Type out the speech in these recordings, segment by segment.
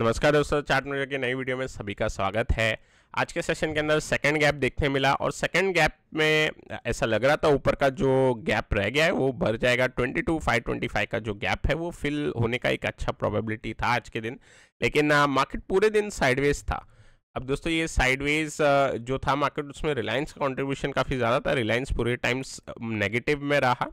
नमस्कार दोस्तों chart major के नई वीडियो में सभी का स्वागत है आज के सेशन के अंदर सेकंड गैप देखने मिला और सेकंड गैप में ऐसा लग रहा था ऊपर का जो गैप रह गया है वो भर जाएगा 22,525 का जो गैप है वो फिल होने का एक अच्छा प्रोबेबिलिटी था आज के दिन लेकिन मार्केट पूरे दिन साइडवेज था अब दोस्तों ये साइडवेज जो था मार्केट उसमें रिलायंस का कॉन्ट्रीब्यूशन काफ़ी ज़्यादा था रिलायंस पूरे टाइम्स नेगेटिव में रहा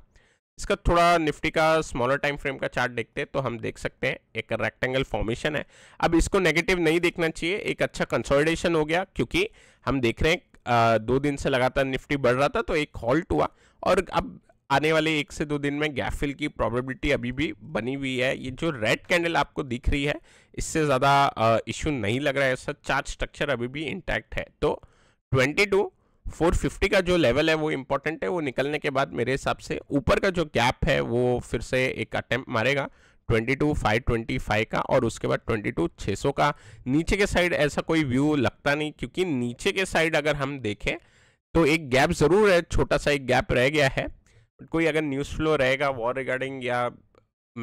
इसका थोड़ा निफ्टी का स्मॉलर टाइम फ्रेम का चार्ट देखते हैं तो हम देख सकते हैं एक रेक्टेंगल फॉर्मेशन है अब इसको नेगेटिव नहीं देखना चाहिए एक अच्छा कंसोलिडेशन हो गया क्योंकि हम देख रहे हैं आ, दो दिन से लगातार निफ्टी बढ़ रहा था तो एक हॉल्ट हुआ और अब आने वाले एक से दो दिन में गैफिल की प्रोबेबिलिटी अभी भी बनी हुई है ये जो रेड कैंडल आपको दिख रही है इससे ज़्यादा इशू नहीं लग रहा है ऐसा चार्ज स्ट्रक्चर अभी भी इंटैक्ट है तो टू 450 का जो लेवल है वो इम्पोर्टेंट है वो निकलने के बाद मेरे हिसाब से ऊपर का जो गैप है वो फिर से एक अटैम्प मारेगा 22,525 का और उसके बाद 22,600 का नीचे के साइड ऐसा कोई व्यू लगता नहीं क्योंकि नीचे के साइड अगर हम देखें तो एक गैप ज़रूर है छोटा सा एक गैप रह गया है कोई अगर न्यूज़ फ्लो रहेगा वॉर रिगार्डिंग या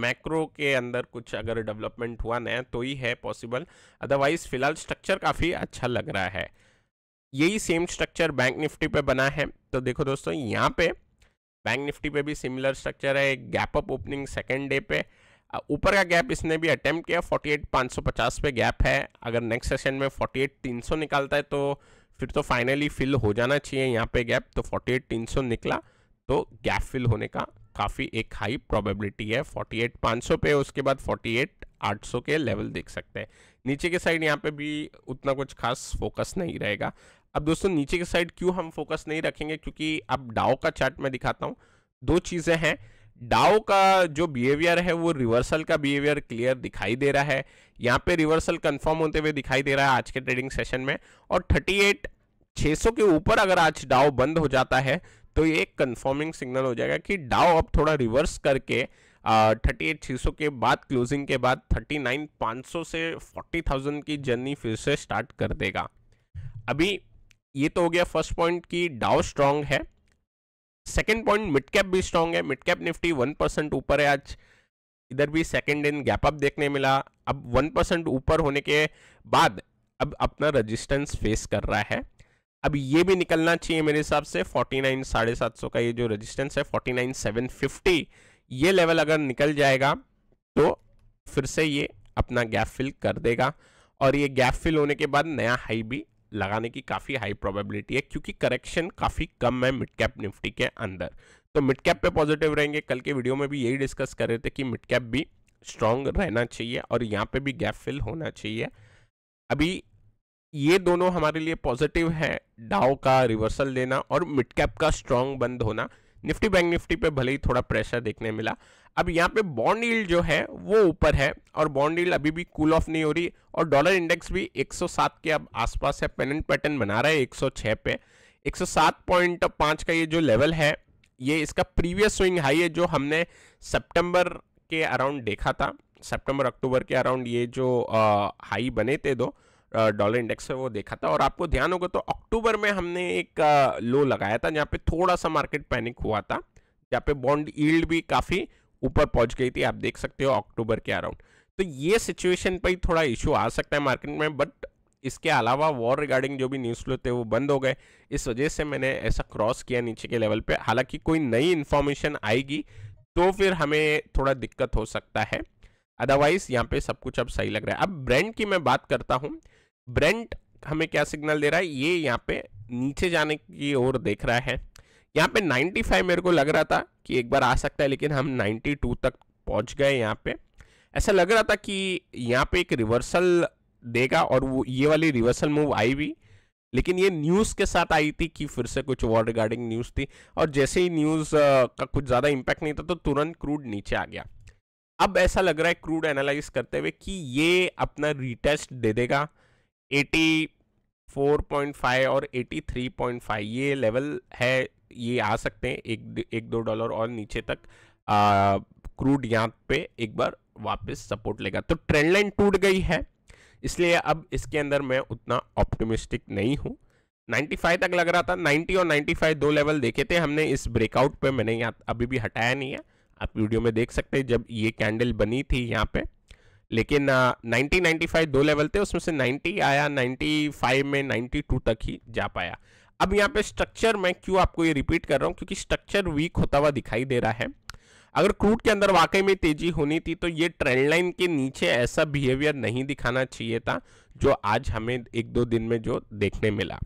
मैक्रो के अंदर कुछ अगर डेवलपमेंट हुआ नया तो ही है पॉसिबल अदरवाइज़ फ़िलहाल स्ट्रक्चर काफ़ी अच्छा लग रहा है यही सेम स्ट्रक्चर बैंक निफ्टी पे बना है तो देखो दोस्तों यहाँ पे बैंक निफ्टी पे भी सिमिलर स्ट्रक्चर है gap up opening second day पे ऊपर का गैप इसने भी अटेम्प्ट किया 48,550 पे गैप है अगर नेक्स्ट सेशन में 48,300 निकालता है तो फिर तो फाइनली फिल हो जाना चाहिए यहाँ पे गैप तो 48,300 निकला तो गैप फिल होने का काफ़ी एक हाई प्रोबेबिलिटी है 48,500 पे उसके बाद 48,800 के लेवल देख सकते हैं नीचे के साइड यहाँ पे भी उतना कुछ खास फोकस नहीं रहेगा अब दोस्तों नीचे के साइड क्यों हम फोकस नहीं रखेंगे क्योंकि अब डाओ का चार्ट मैं दिखाता हूं दो चीज़ें हैं डाओ का जो बिहेवियर है वो रिवर्सल का बिहेवियर क्लियर दिखाई दे रहा है यहाँ पे रिवर्सल कंफर्म होते हुए दिखाई दे रहा है आज के ट्रेडिंग सेशन में और 38 600 के ऊपर अगर आज डाओ बंद हो जाता है तो ये एक कंफर्मिंग सिग्नल हो जाएगा कि डाओ अब थोड़ा रिवर्स करके थर्टी एट के बाद क्लोजिंग के बाद थर्टी नाइन सौ से फोर्टी थाउजेंड की जर्नी फिर से स्टार्ट कर देगा अभी ये तो हो गया फर्स्ट पॉइंट की डाउ स्ट्रांग है सेकेंड पॉइंट मिड कैप भी स्ट्रांग है mid cap Nifty one percent ऊपर है आज इधर भी सेकेंड दिन गैप अप देखने मिला अब वन परसेंट ऊपर होने के बाद अब अपना रजिस्टेंस फेस कर रहा है अब ये भी निकलना चाहिए मेरे हिसाब से फोर्टी नाइन साढ़े सात सौ का ये जो रजिस्टेंस है फोर्टी नाइन सेवन फिफ्टी ये लेवल अगर निकल जाएगा तो फिर से ये अपना गैप फिल कर देगा और ये गैप फिल होने के बाद नया हाई भी लगाने की काफ़ी हाई प्रोबेबिलिटी है क्योंकि करेक्शन काफ़ी कम है मिड कैप निफ्टी के अंदर तो मिड कैप पे पॉजिटिव रहेंगे कल के वीडियो में भी यही डिस्कस कर रहे थे कि मिड कैप भी स्ट्रांग रहना चाहिए और यहाँ पे भी गैप फिल होना चाहिए अभी ये दोनों हमारे लिए पॉजिटिव है डाव का रिवर्सल लेना और मिड कैप का स्ट्रांग बंद होना निफ्टी बैंक निफ्टी पे भले ही थोड़ा प्रेशर देखने मिला अब यहाँ पे बॉन्ड ईल्ड जो है वो ऊपर है और बॉन्ड ईल्ड अभी भी कूल ऑफ नहीं हो रही और डॉलर इंडेक्स भी 107 के अब आसपास है पेनेंट पैटर्न बना रहा है 106 पे 107.5 का ये जो लेवल है ये इसका प्रीवियस स्विंग हाई है जो हमने सेप्टेम्बर के अराउंड देखा था सेप्टेम्बर अक्टूबर के अराउंड ये जो हाई बने थे दो डॉलर इंडेक्स है वो देखा था और आपको ध्यान होगा तो अक्टूबर में हमने एक लो लगाया था जहाँ पे थोड़ा सा मार्केट पैनिक हुआ था जहाँ पे बॉन्ड ईल्ड भी काफ़ी ऊपर पहुंच गई थी आप देख सकते हो अक्टूबर के अराउंड तो ये सिचुएशन पर ही थोड़ा इशू आ सकता है मार्केट में बट इसके अलावा वॉर रिगार्डिंग जो भी न्यूज़ फ्लो थे वो बंद हो गए इस वजह से मैंने ऐसा क्रॉस किया नीचे के लेवल पे हालांकि कोई नई इन्फॉर्मेशन आएगी तो फिर हमें थोड़ा दिक्कत हो सकता है अदरवाइज यहाँ पे सब कुछ अब सही लग रहा है अब ब्रांड की मैं बात करता हूँ ब्रेंट हमें क्या सिग्नल दे रहा है ये यहाँ पे नीचे जाने की ओर देख रहा है यहाँ पे 95 मेरे को लग रहा था कि एक बार आ सकता है लेकिन हम 92 तक पहुँच गए यहाँ पे ऐसा लग रहा था कि यहाँ पे एक रिवर्सल देगा और वो ये वाली रिवर्सल मूव आई भी लेकिन ये न्यूज़ के साथ आई थी कि फिर से कुछ वॉर रिगार्डिंग न्यूज़ थी और जैसे ही न्यूज़ का कुछ ज़्यादा इम्पैक्ट नहीं था तो तुरंत क्रूड नीचे आ गया अब ऐसा लग रहा है क्रूड एनालाइज करते हुए कि ये अपना रिटेस्ट दे देगा 84.5 और 83.5 ये लेवल है ये आ सकते हैं एक एक दो डॉलर और नीचे तक क्रूड यहाँ पे एक बार वापस सपोर्ट लेगा तो ट्रेंड लाइन टूट गई है इसलिए अब इसके अंदर मैं उतना ऑप्टिमिस्टिक नहीं हूँ 95 तक लग रहा था 90 और 95 दो लेवल देखे थे हमने इस ब्रेकआउट पे मैंने यहाँ अभी भी हटाया नहीं है आप वीडियो में देख सकते हैं जब ये कैंडल बनी थी यहाँ पे लेकिन नाइनटीन नाइनटी फाइव दो लेवल थे उसमें से नाइन्टी आया नाइन्टी फाइव में नाइन्टी टू तक ही जा पाया अब यहाँ पे स्ट्रक्चर में क्यों आपको ये रिपीट कर रहा हूँ क्योंकि स्ट्रक्चर वीक होता हुआ दिखाई दे रहा है अगर क्रूड के अंदर वाकई में तेजी होनी थी तो ये ट्रेंड लाइन के नीचे ऐसा बिहेवियर नहीं दिखाना चाहिए था जो आज हमें एक दो दिन में जो देखने मिला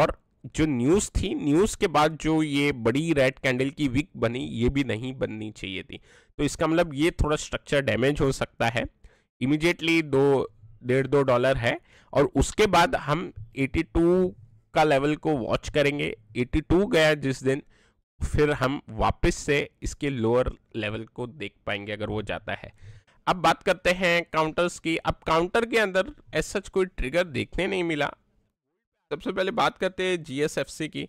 और जो न्यूज़ थी न्यूज़ के बाद जो ये बड़ी रेड कैंडल की विक बनी ये भी नहीं बननी चाहिए थी तो इसका मतलब ये थोड़ा स्ट्रक्चर डैमेज हो सकता है इमीडिएटली दो डेढ़ दो डॉलर है और उसके बाद हम 82 का लेवल को वॉच करेंगे 82 गया जिस दिन फिर हम वापस से इसके लोअर लेवल को देख पाएंगे अगर वो जाता है अब बात करते हैं काउंटर्स की अब काउंटर के अंदर ऐसा सच कोई ट्रिगर देखने नहीं मिला सबसे पहले बात करते हैं जी की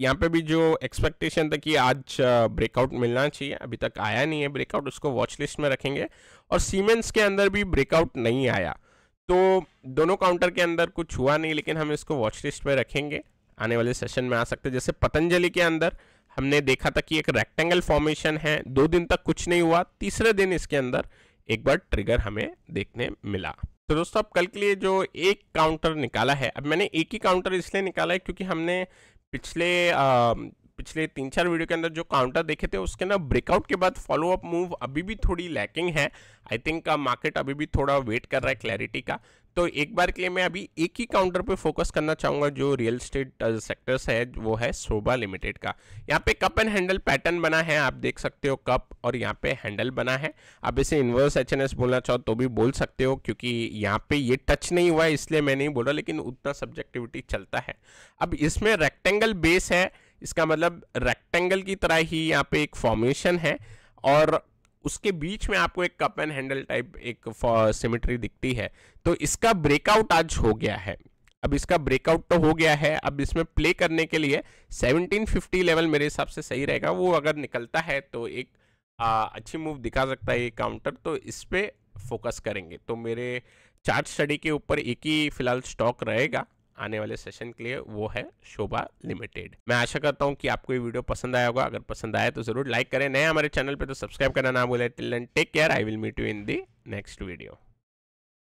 यहाँ पे भी जो एक्सपेक्टेशन था कि आज ब्रेकआउट मिलना चाहिए अभी तक आया नहीं है ब्रेकआउट उसको वॉच लिस्ट में रखेंगे और सीमेंस के अंदर भी ब्रेकआउट नहीं आया तो दोनों काउंटर के अंदर कुछ हुआ नहीं लेकिन हम इसको वॉच लिस्ट में रखेंगे आने वाले सेशन में आ सकते जैसे पतंजलि के अंदर हमने देखा था कि एक रेक्टेंगल फॉर्मेशन है दो दिन तक कुछ नहीं हुआ तीसरे दिन इसके अंदर एक बार ट्रिगर हमें देखने मिला तो दोस्तों अब कल के लिए जो एक काउंटर निकाला है अब मैंने एक ही काउंटर इसलिए निकाला है क्योंकि हमने पिछले आ, पिछले तीन चार वीडियो के अंदर जो काउंटर देखे थे उसके अंदर ब्रेकआउट के बाद फॉलोअप मूव अभी भी थोड़ी लैकिंग है आई थिंक मार्केट अभी भी थोड़ा वेट कर रहा है क्लैरिटी का तो एक बार के लिए मैं अभी एक ही काउंटर पे फोकस करना चाहूंगा जो रियल स्टेट सेक्टर्स है वो है शोभा लिमिटेड का यहाँ पे कप एंड हैंडल पैटर्न बना है आप देख सकते हो कप और यहाँ पे हैंडल बना है आप इसे इन्वर्स एच बोलना चाहो तो भी बोल सकते हो क्योंकि यहाँ पे ये टच नहीं हुआ है इसलिए मैं नहीं बोल रहा लेकिन उतना सब्जेक्टिविटी चलता है अब इसमें रेक्टेंगल बेस है इसका मतलब रेक्टेंगल की तरह ही यहाँ पे एक फॉर्मेशन है और उसके बीच में आपको एक कप एंड हैंडल टाइप एक सिमेट्री दिखती है तो इसका ब्रेकआउट आज हो गया है अब इसका ब्रेकआउट तो हो गया है अब इसमें प्ले करने के लिए 1750 लेवल मेरे हिसाब से सही रहेगा वो अगर निकलता है तो एक आ, अच्छी मूव दिखा सकता है ये काउंटर तो इस पर फोकस करेंगे तो मेरे चार्ट स्टडी के ऊपर एक ही फिलहाल स्टॉक रहेगा आने वाले सेशन के लिए वो है शोभा लिमिटेड मैं आशा करता हूँ कि आपको ये वीडियो पसंद आया होगा अगर पसंद आया तो जरूर लाइक करें नए हमारे चैनल पर तो सब्सक्राइब करना ना भूलें till take care I will meet you in the next video